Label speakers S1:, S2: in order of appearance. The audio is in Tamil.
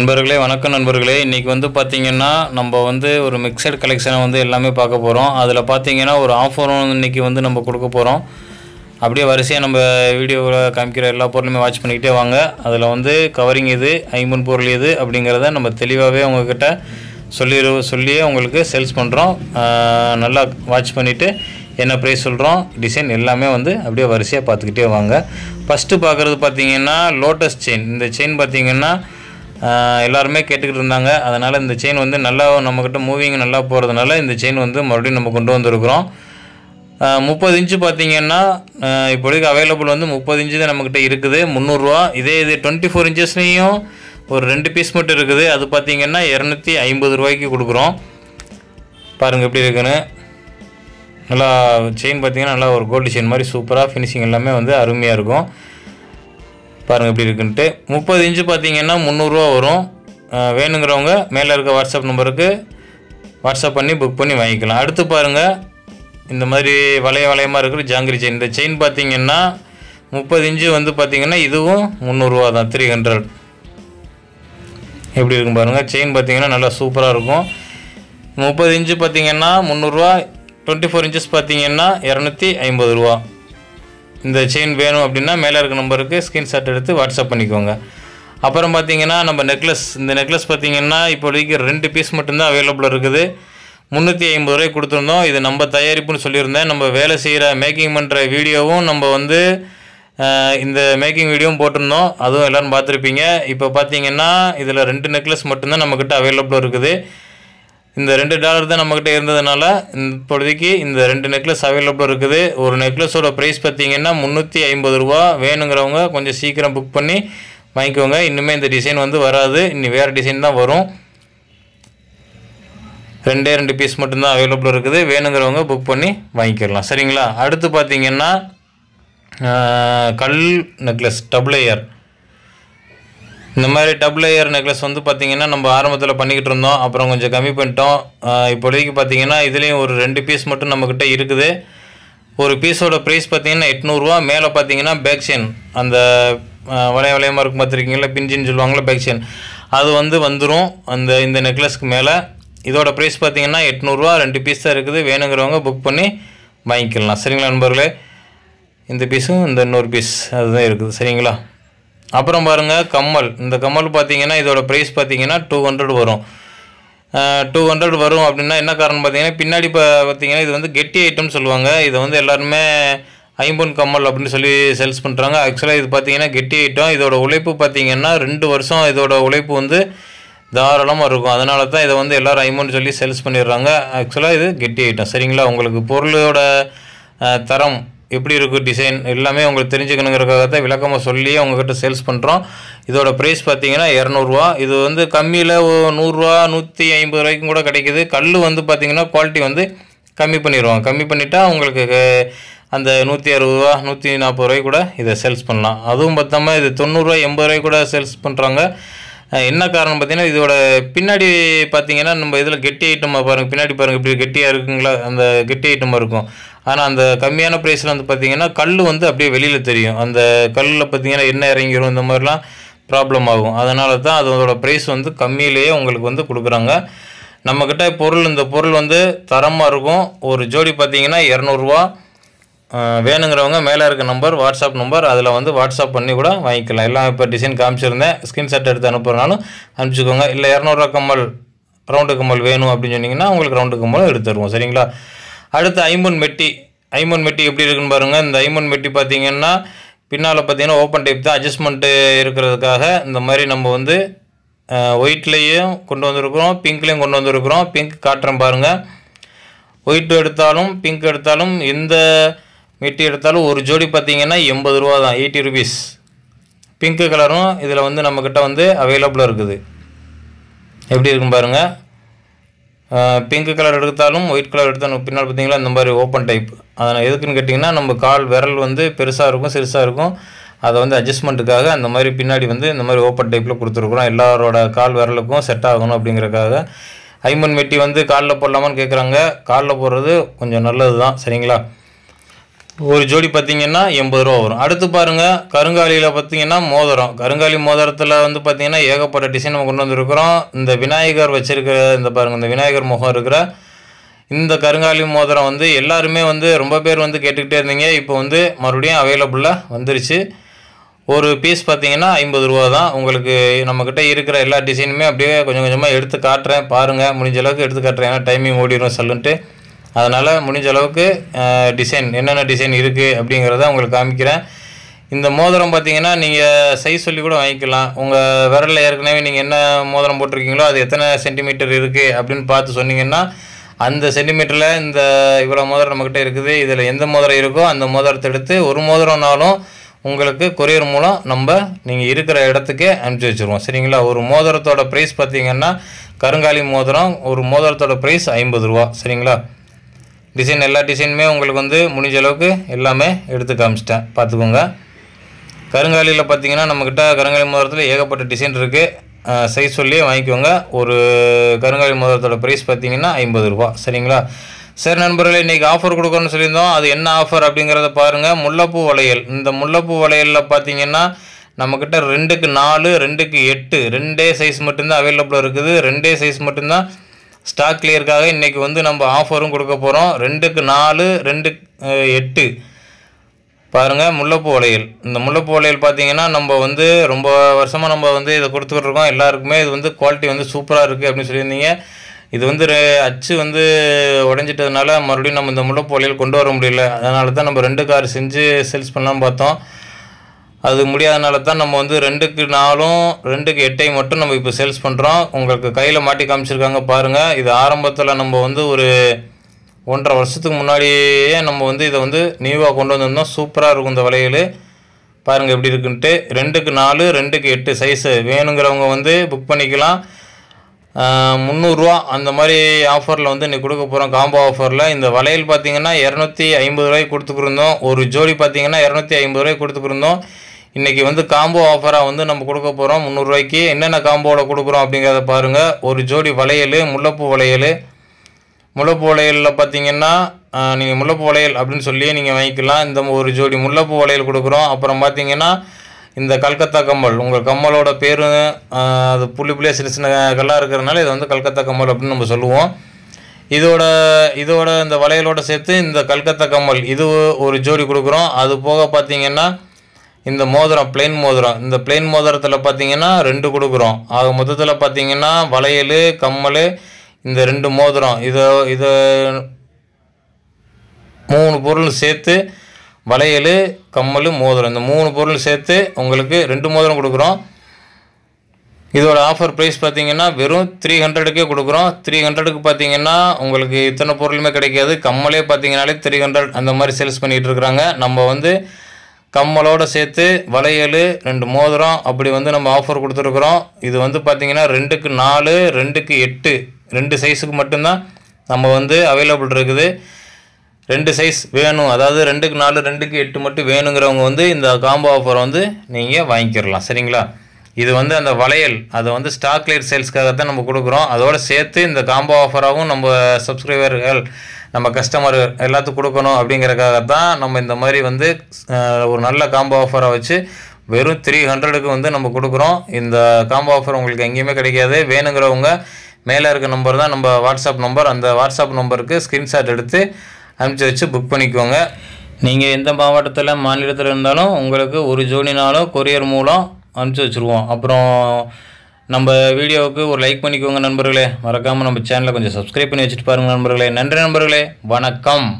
S1: நண்பர்களே வணக்கம் நண்பர்களே இன்றைக்கி வந்து பார்த்திங்கன்னா நம்ம வந்து ஒரு மிக்சட் கலெக்ஷனை வந்து எல்லாமே பார்க்க போகிறோம் அதில் பார்த்திங்கன்னா ஒரு ஆஃபரும் இன்றைக்கி வந்து நம்ம கொடுக்க போகிறோம் அப்படியே வரிசையாக நம்ம வீடியோவில் காமிக்கிற எல்லா பொருளுமே வாட்ச் பண்ணிக்கிட்டே வாங்க அதில் வந்து கவரிங் எது ஐம்பன் பொருள் எது அப்படிங்கிறத நம்ம தெளிவாகவே உங்ககிட்ட சொல்லி சொல்லியே உங்களுக்கு சேல்ஸ் பண்ணுறோம் நல்லா வாட்ச் பண்ணிவிட்டு என்ன ப்ரைஸ் சொல்கிறோம் டிசைன் எல்லாமே வந்து அப்படியே வரிசையாக பார்த்துக்கிட்டே வாங்க ஃபஸ்ட்டு பார்க்குறது பார்த்திங்கன்னா லோட்டஸ் செயின் இந்த செயின் பார்த்திங்கன்னா எல்லாருமே கேட்டுக்கிட்டு இருந்தாங்க அதனால் இந்த செயின் வந்து நல்லா நம்மக்கிட்ட மூவிங் நல்லா போகிறதுனால இந்த செயின் வந்து மறுபடியும் நம்ம கொண்டு வந்திருக்கிறோம் முப்பது இன்ச்சு பார்த்தீங்கன்னா இப்போதைக்கு அவைலபிள் வந்து முப்பது இன்ச்சு தான் நம்மக்கிட்ட இருக்குது முந்நூறுரூவா இதே இது டுவெண்ட்டி ஃபோர் இன்ச்சஸ்லேயும் ஒரு ரெண்டு பீஸ் மட்டும் இருக்குது அது பார்த்திங்கன்னா இரநூத்தி ஐம்பது ரூபாய்க்கு கொடுக்குறோம் பாருங்கள் எப்படி இருக்குன்னு நல்லா செயின் பார்த்திங்கன்னா நல்லா ஒரு கோல்டு செயின் மாதிரி சூப்பராக ஃபினிஷிங் எல்லாமே வந்து அருமையாக இருக்கும் பாருங்கள் எப்படி இருக்குன்ட்டு முப்பது இன்ச்சு பார்த்தீங்கன்னா முந்நூறுரூவா வரும் வேணுங்கிறவங்க மேலே இருக்க வாட்ஸ்அப் நம்பருக்கு வாட்ஸ்அப் பண்ணி புக் பண்ணி வாங்கிக்கலாம் அடுத்து பாருங்கள் இந்த மாதிரி வளைய வளையமாக இருக்கிற ஜாங்கிரி செயின் இந்த செயின் பார்த்திங்கன்னா முப்பது இன்ச்சு வந்து பார்த்திங்கன்னா இதுவும் முந்நூறுரூவா தான் த்ரீ ஹண்ட்ரட் எப்படி இருக்கும் பாருங்கள் செயின் பார்த்திங்கன்னா நல்லா சூப்பராக இருக்கும் முப்பது இன்ச்சு பார்த்திங்கன்னா முந்நூறுரூவா டுவெண்ட்டி ஃபோர் இன்ச்சஸ் பார்த்திங்கன்னா இரநூத்தி ஐம்பது ரூபா இந்த செயின் வேணும் அப்படின்னா மேலே இருக்க நம்பருக்கு ஸ்க்ரீன்ஷாட் எடுத்து வாட்ஸ்அப் பண்ணிக்கோங்க அப்புறம் பார்த்தீங்கன்னா நம்ம நெக்லஸ் இந்த நெக்லஸ் பார்த்திங்கன்னா இப்போதைக்கு ரெண்டு பீஸ் மட்டும்தான் அவைலபிள் இருக்குது முந்நூற்றி ஐம்பது ரூபாய் கொடுத்துருந்தோம் இது நம்ம தயாரிப்புன்னு சொல்லியிருந்தேன் நம்ம வேலை செய்கிற மேக்கிங் பண்ணுற வீடியோவும் நம்ம வந்து இந்த மேக்கிங் வீடியோவும் போட்டிருந்தோம் அதுவும் எல்லோரும் பார்த்துருப்பீங்க இப்போ பார்த்தீங்கன்னா இதில் ரெண்டு நெக்லஸ் மட்டும்தான் நம்மக்கிட்ட அவைலபிள் இருக்குது இந்த ரெண்டு டாலர் தான் நம்மக்கிட்ட இருந்ததுனால இப்பொழுதைக்கு இந்த ரெண்டு நெக்லஸ் அவைலபிள் இருக்குது ஒரு நெக்லஸோட ப்ரைஸ் பார்த்தீங்கன்னா முந்நூற்றி ஐம்பது ரூபா வேணுங்கிறவங்க கொஞ்சம் சீக்கிரம் புக் பண்ணி வாங்கிக்கோங்க இன்னுமே இந்த டிசைன் வந்து வராது இனி வேறு டிசைன் தான் வரும் ரெண்டே ரெண்டு பீஸ் மட்டும்தான் அவைலபிள் இருக்குது வேணுங்கிறவங்க புக் பண்ணி வாங்கிக்கலாம் சரிங்களா அடுத்து பார்த்தீங்கன்னா கல் நெக்லஸ் டபுள் ஏர் இந்த மாதிரி டபுள் ஏர் நெக்லஸ் வந்து பார்த்திங்கன்னா நம்ம ஆரம்பத்தில் பண்ணிக்கிட்டு இருந்தோம் அப்புறம் கொஞ்சம் கம்மி பண்ணிட்டோம் இப்போதைக்கு பார்த்தீங்கன்னா இதுலேயும் ஒரு ரெண்டு பீஸ் மட்டும் நம்மக்கிட்ட இருக்குது ஒரு பீஸோட ப்ரைஸ் பார்த்தீங்கன்னா எட்நூறுரூவா மேலே பார்த்தீங்கன்னா பேக் செயின் அந்த வளைய வளையமாக இருக்கும் பார்த்துருக்கீங்களா பிஞ்சின்னு சொல்லுவாங்களே பேக் செயின் அது வந்து வந்துடும் அந்த இந்த நெக்லஸ்க்கு மேலே இதோட ப்ரைஸ் பார்த்தீங்கன்னா எட்நூறுரூவா ரெண்டு பீஸ் தான் இருக்குது வேணுங்கிறவங்க புக் பண்ணி வாங்கிக்கலாம் சரிங்களா நண்பர்களே இந்த பீஸும் இந்த இன்னொரு பீஸ் அதுதான் இருக்குது சரிங்களா அப்புறம் பாருங்கள் கம்மல் இந்த கம்மல் பார்த்தீங்கன்னா இதோட ப்ரைஸ் பார்த்தீங்கன்னா டூ ஹண்ட்ரட் வரும் டூ ஹண்ட்ரட் வரும் அப்படின்னா என்ன காரணம் பார்த்தீங்கன்னா பின்னாடி இப்போ பார்த்தீங்கன்னா இது வந்து கெட்டி ஐட்டம்னு சொல்லுவாங்க இதை வந்து எல்லாருமே ஐம்பொன் கம்மல் அப்படின்னு சொல்லி சேல்ஸ் பண்ணுறாங்க ஆக்சுவலாக இது பார்த்தீங்கன்னா கெட்டி ஐட்டம் இதோட உழைப்பு பார்த்தீங்கன்னா ரெண்டு வருஷம் இதோட உழைப்பு வந்து தாராளமாக இருக்கும் அதனால தான் இதை வந்து எல்லோரும் ஐம்பொன் சொல்லி சேல்ஸ் பண்ணிடுறாங்க ஆக்சுவலாக இது கெட்டி ஐட்டம் சரிங்களா உங்களுக்கு பொருளோட தரம் எப்படி இருக்குது டிசைன் எல்லாமே உங்களுக்கு தெரிஞ்சுக்கணுங்கிறக்காக தான் விளக்கமாக சொல்லி உங்ககிட்ட சேல்ஸ் பண்ணுறோம் இதோட ப்ரைஸ் பார்த்தீங்கன்னா இரநூறுவா இது வந்து கம்மியில் நூறுரூவா நூற்றி ஐம்பது ரூபாய்க்கும் கூட கிடைக்கிது கல் வந்து பார்த்திங்கன்னா குவாலிட்டி வந்து கம்மி பண்ணிடுவாங்க கம்மி பண்ணிவிட்டால் உங்களுக்கு அந்த நூற்றி அறுபதுரூவா நூற்றி நாற்பது ரூபாய் கூட இதை சேல்ஸ் பண்ணலாம் அதுவும் பார்த்தோம்னா இது தொண்ணூறுரூவா எண்பது ரூபாய் கூட சேல்ஸ் பண்ணுறாங்க என்ன காரணம் பார்த்தீங்கன்னா இதோட பின்னாடி பார்த்தீங்கன்னா நம்ம இதில் கெட்டி ஐட்டமாக பாருங்கள் பின்னாடி பாருங்கள் இப்படி கெட்டியாக இருக்குங்களா அந்த கெட்டி ஐட்டமாக இருக்கும் ஆனால் அந்த கம்மியான ப்ரைஸில் வந்து பார்த்திங்கன்னா கல் வந்து அப்படியே வெளியில் தெரியும் அந்த கல்லில் பார்த்திங்கன்னா என்ன இறங்கிடும் இந்த மாதிரிலாம் ப்ராப்ளம் ஆகும் அதனால தான் அதோட ப்ரைஸ் வந்து கம்மியிலேயே உங்களுக்கு வந்து கொடுக்குறாங்க நம்மக்கிட்ட பொருள் இந்த பொருள் வந்து தரமாக இருக்கும் ஒரு ஜோடி பார்த்திங்கன்னா இரநூறுவா வேணுங்கிறவங்க மேலே இருக்க நம்பர் வாட்ஸ்அப் நம்பர் அதில் வந்து வாட்ஸ்அப் பண்ணி கூட வாங்கிக்கலாம் எல்லாம் இப்போ டிசைன் காமிச்சிருந்தேன் ஸ்க்ரீன்ஷாட் எடுத்து அனுப்புகிறனாலும் அனுப்பிச்சிக்கோங்க இல்லை இரநூறுவா கம்மல் ரவுண்டு கம்மல் வேணும் அப்படின்னு சொன்னிங்கன்னா உங்களுக்கு ரவுண்டு கம்மலும் எடுத்து தருவோம் சரிங்களா அடுத்து ஐம்பொன் மெட்டி ஐம்பொன் மெட்டி எப்படி இருக்குன்னு பாருங்கள் இந்த ஐம்பொன் மெட்டி பார்த்திங்கன்னா பின்னால் பார்த்தீங்கன்னா ஓப்பன் டைப் தான் அட்ஜஸ்ட்மெண்ட்டு இருக்கிறதுக்காக இந்த மாதிரி நம்ம வந்து ஒயிட்லேயும் கொண்டு வந்திருக்கிறோம் பிங்க்லேயும் கொண்டு வந்திருக்கிறோம் பிங்க் காட்டுறேன் பாருங்கள் ஒயிட் எடுத்தாலும் பிங்க் எடுத்தாலும் எந்த மெட்டி எடுத்தாலும் ஒரு ஜோடி பார்த்திங்கன்னா எண்பது ரூபா தான் எயிட்டி ருபீஸ் பிங்க்கு கலரும் இதில் வந்து நம்மக்கிட்ட வந்து அவைலபிளாக இருக்குது எப்படி இருக்கும் பாருங்கள் பிங்க் கலர் எடுத்தாலும் ஒயிட் கலர் எடுத்தாலும் பின்னால் பார்த்தீங்களா இந்த மாதிரி ஓப்பன் டைப் அதனால் எதுக்குன்னு கேட்டிங்கன்னா நம்ம கால் விரல் வந்து பெருசாக இருக்கும் சிறுசாக இருக்கும் அதை வந்து அட்ஜஸ்ட்மெண்ட்டுக்காக அந்த மாதிரி பின்னாடி வந்து இந்த மாதிரி ஓப்பன் டைப்பில் கொடுத்துருக்குறோம் எல்லாரோட கால் விரலுக்கும் செட் ஆகணும் அப்படிங்கிறக்காக ஐமன் மெட்டி வந்து காலில் போடலாமான்னு கேட்குறாங்க காலில் போடுறது கொஞ்சம் நல்லது தான் சரிங்களா ஒரு ஜோடி பார்த்தீங்கன்னா எண்பது ரூபா வரும் அடுத்து பாருங்கள் கருங்காலியில் பார்த்திங்கன்னா மோதிரம் கருங்காலி மோதிரத்தில் வந்து பார்த்தீங்கன்னா ஏகப்பட்ட டிசைன் நம்ம கொண்டு வந்திருக்கிறோம் இந்த விநாயகர் வச்சுருக்கிற இந்த பாருங்கள் இந்த விநாயகர் முகம் இருக்கிற இந்த கருங்காலி மோதிரம் வந்து எல்லாருமே வந்து ரொம்ப பேர் வந்து கேட்டுக்கிட்டே இருந்தீங்க இப்போ வந்து மறுபடியும் அவைலபிளாக வந்துருச்சு ஒரு பீஸ் பார்த்தீங்கன்னா ஐம்பது ரூபா தான் உங்களுக்கு நம்மக்கிட்ட இருக்கிற எல்லா டிசைனுமே அப்படியே கொஞ்சம் கொஞ்சமாக எடுத்து காட்டுறேன் பாருங்கள் முடிஞ்ச அளவுக்கு எடுத்து காட்டுறேன் ஏன்னா டைமிங் ஓடிடும் சொல்லுன்ட்டு அதனால் முடிஞ்ச அளவுக்கு டிசைன் என்னென்ன டிசைன் இருக்குது அப்படிங்கிறத உங்களுக்கு காமிக்கிறேன் இந்த மோதிரம் பார்த்தீங்கன்னா நீங்கள் சைஸ் சொல்லி கூட வாங்கிக்கலாம் உங்கள் விரலில் ஏற்கனவே நீங்கள் என்ன மோதிரம் போட்டிருக்கீங்களோ அது எத்தனை சென்டிமீட்டர் இருக்குது அப்படின்னு பார்த்து சொன்னீங்கன்னா அந்த சென்டிமீட்டரில் இந்த இவ்வளோ மோதிரம் நம்மக்கிட்ட இருக்குது இதில் எந்த மோதிரம் இருக்கோ அந்த மோதிரத்தை எடுத்து ஒரு மோதிரம்னாலும் உங்களுக்கு கொரியர் மூலம் நம்ம நீங்கள் இருக்கிற இடத்துக்கே அனுப்பிச்சி வச்சுருவோம் சரிங்களா ஒரு மோதிரத்தோட ப்ரைஸ் பார்த்திங்கன்னா கருங்காலி மோதிரம் ஒரு மோதிரத்தோட ப்ரைஸ் ஐம்பது ரூபா சரிங்களா டிசைன் எல்லா டிசைனுமே உங்களுக்கு வந்து முடிஞ்ச அளவுக்கு எல்லாமே எடுத்து காமிச்சிட்டேன் பார்த்துக்கோங்க கருங்காலியில் பார்த்தீங்கன்னா நம்மக்கிட்ட கருங்காலி மோதிரத்தில் ஏகப்பட்ட டிசைன் இருக்குது சைஸ் சொல்லியே வாங்கிக்கோங்க ஒரு கருங்காலி மோதிரத்தோட ப்ரைஸ் பார்த்தீங்கன்னா ஐம்பது ரூபா சரிங்களா சரி நண்பர்களே இன்றைக்கி ஆஃபர் கொடுக்கணும்னு சொல்லியிருந்தோம் அது என்ன ஆஃபர் அப்படிங்கிறத பாருங்கள் முல்லைப்பூ வளையல் இந்த முல்லைப்பூ வளையலில் பார்த்தீங்கன்னா நம்மக்கிட்ட ரெண்டுக்கு நாலு ரெண்டுக்கு எட்டு ரெண்டே சைஸ் மட்டும்தான் அவைலபிளாக இருக்குது ரெண்டே சைஸ் மட்டும்தான் ஸ்டாக் கிளியருக்காக இன்றைக்கி வந்து நம்ம ஆஃபரும் கொடுக்க போகிறோம் ரெண்டுக்கு நாலு ரெண்டு எட்டு பாருங்கள் முல்லைப்பூ வளையல் இந்த முல்லைப்பூ வளையல் பார்த்தீங்கன்னா நம்ம வந்து ரொம்ப வருஷமாக நம்ம வந்து இதை கொடுத்துட்ருக்கோம் எல்லாருக்குமே இது வந்து குவாலிட்டி வந்து சூப்பராக இருக்குது அப்படின்னு சொல்லியிருந்தீங்க இது வந்து அச்சு வந்து உடஞ்சிட்டதுனால மறுபடியும் நம்ம இந்த முல்லைப்பூ வளையல் கொண்டு வர முடியல அதனால தான் நம்ம ரெண்டு கார் செஞ்சு சேல்ஸ் பண்ணலாம்னு பார்த்தோம் அது முடியாதனால தான் நம்ம வந்து ரெண்டுக்கு நாலும் ரெண்டுக்கு எட்டையும் மட்டும் நம்ம இப்போ சேல்ஸ் பண்ணுறோம் உங்களுக்கு கையில் மாட்டி காமிச்சிருக்காங்க பாருங்கள் இது ஆரம்பத்தில் நம்ம வந்து ஒரு ஒன்றரை வருஷத்துக்கு முன்னாடியே நம்ம வந்து இதை வந்து நியூவாக கொண்டு வந்திருந்தோம் சூப்பராக இருக்கும் இந்த வளையல் பாருங்கள் எப்படி இருக்குன்ட்டு ரெண்டுக்கு நாலு ரெண்டுக்கு எட்டு சைஸு வேணுங்கிறவங்க வந்து புக் பண்ணிக்கலாம் முந்நூறுரூவா அந்த மாதிரி ஆஃபரில் வந்து இன்றைக்கி கொடுக்க போகிறோம் காம்போ ஆஃபரில் இந்த வளையல் பார்த்திங்கன்னா இரநூத்தி ஐம்பது ரூபாய்க்கு கொடுத்துக்கிருந்தோம் ஒரு ஜோடி பார்த்திங்கன்னா இரநூத்தி ஐம்பது ரூபாய்க்கு கொடுத்துக்கிருந்தோம் இன்றைக்கி வந்து காம்போ ஆஃபராக வந்து நம்ம கொடுக்க போகிறோம் முந்நூறுரூவாய்க்கு என்னென்ன காம்போவில் கொடுக்குறோம் அப்படிங்கிறத பாருங்கள் ஒரு ஜோடி வளையல் முல்லைப்பூ வளையல் முல்லைப்பூ வளையலில் பார்த்தீங்கன்னா நீங்கள் முல்லைப்பூ வளையல் அப்படின்னு சொல்லியே நீங்கள் வாங்கிக்கலாம் இந்த ஒரு ஜோடி முல்லைப்பூ வளையல் கொடுக்குறோம் அப்புறம் பார்த்தீங்கன்னா இந்த கல்கத்தா கம்மல் உங்கள் கம்மலோட பேரு அது புள்ளி புள்ளிய சின்ன சின்ன கல்லாக இருக்கிறனால இதை வந்து கல்கத்தா கம்மல் அப்படின்னு நம்ம சொல்லுவோம் இதோட இதோட இந்த வளையலோட சேர்த்து இந்த கல்கத்தா கம்மல் இது ஒரு ஜோடி கொடுக்குறோம் அது போக பார்த்தீங்கன்னா இந்த மோதிரம் பிளெயின் மோதிரம் இந்த பிளெயின் மோதிரத்தில் பார்த்தீங்கன்னா ரெண்டு கொடுக்குறோம் ஆக மொத்தத்தில் பார்த்தீங்கன்னா வளையல் கம்மல் இந்த ரெண்டு மோதிரம் இதை இதை மூணு பொருள் சேர்த்து வளையல் கம்மல் மோதிரம் இந்த மூணு பொருள் சேர்த்து உங்களுக்கு ரெண்டு மோதிரம் கொடுக்குறோம் இதோட ஆஃபர் ப்ரைஸ் பார்த்தீங்கன்னா வெறும் த்ரீ ஹண்ட்ரடுக்கே கொடுக்குறோம் த்ரீ ஹண்ட்ரடுக்கு பார்த்தீங்கன்னா உங்களுக்கு இத்தனை பொருளுமே கிடைக்காது கம்மலே பார்த்தீங்கனாலே த்ரீ ஹண்ட்ரட் அந்த மாதிரி சேல்ஸ் பண்ணிகிட்டு இருக்கிறாங்க நம்ம வந்து கம்மலோடு சேர்த்து வளையல் ரெண்டு மோதிரம் அப்படி வந்து நம்ம ஆஃபர் கொடுத்துருக்குறோம் இது வந்து பார்த்திங்கன்னா ரெண்டுக்கு நாலு ரெண்டுக்கு எட்டு ரெண்டு சைஸுக்கு மட்டும்தான் நம்ம வந்து அவைலபிள் இருக்குது ரெண்டு சைஸ் வேணும் அதாவது ரெண்டுக்கு நாலு ரெண்டுக்கு எட்டு மட்டும் வேணுங்கிறவங்க வந்து இந்த காம்போ ஆஃபர் வந்து நீங்கள் வாங்கிக்கிறலாம் சரிங்களா இது வந்து அந்த வளையல் அதை வந்து ஸ்டாக் லைட் சேல்ஸ்க்காக தான் நம்ம கொடுக்குறோம் அதோடு சேர்த்து இந்த காம்போ ஆஃபராகவும் நம்ம சப்ஸ்கிரைபர்கள் நம்ம கஸ்டமர் எல்லாத்துக்கும் கொடுக்கணும் அப்படிங்கிறக்காக தான் நம்ம இந்த மாதிரி வந்து ஒரு நல்ல காம்போ ஆஃபரை வச்சு வெறும் த்ரீ ஹண்ட்ரடுக்கு வந்து நம்ம கொடுக்குறோம் இந்த காம்போ ஆஃபர் உங்களுக்கு எங்கேயுமே கிடைக்காது வேணுங்கிறவங்க மேலே இருக்க நம்பர் தான் நம்ம வாட்ஸ்அப் நம்பர் அந்த வாட்ஸ்அப் நம்பருக்கு ஸ்க்ரீன்ஷாட் எடுத்து அனுப்பிச்சி வச்சு புக் பண்ணிக்கோங்க நீங்கள் எந்த மாவட்டத்தில் மாநிலத்தில் இருந்தாலும் உங்களுக்கு ஒரு ஜோடினாலும் கொரியர் மூலம் அனுப்பிச்சி வச்சுருவோம் அப்புறம் நம்ம வீடியோவுக்கு ஒரு லைக் பண்ணிக்கோங்க நண்பர்களே மறக்காமல் நம்ம சேனலை கொஞ்சம் சப்ஸ்கிரைப் பண்ணி வச்சுட்டு பாருங்கள் நண்பர்களே நன்றி நண்பர்களே வணக்கம்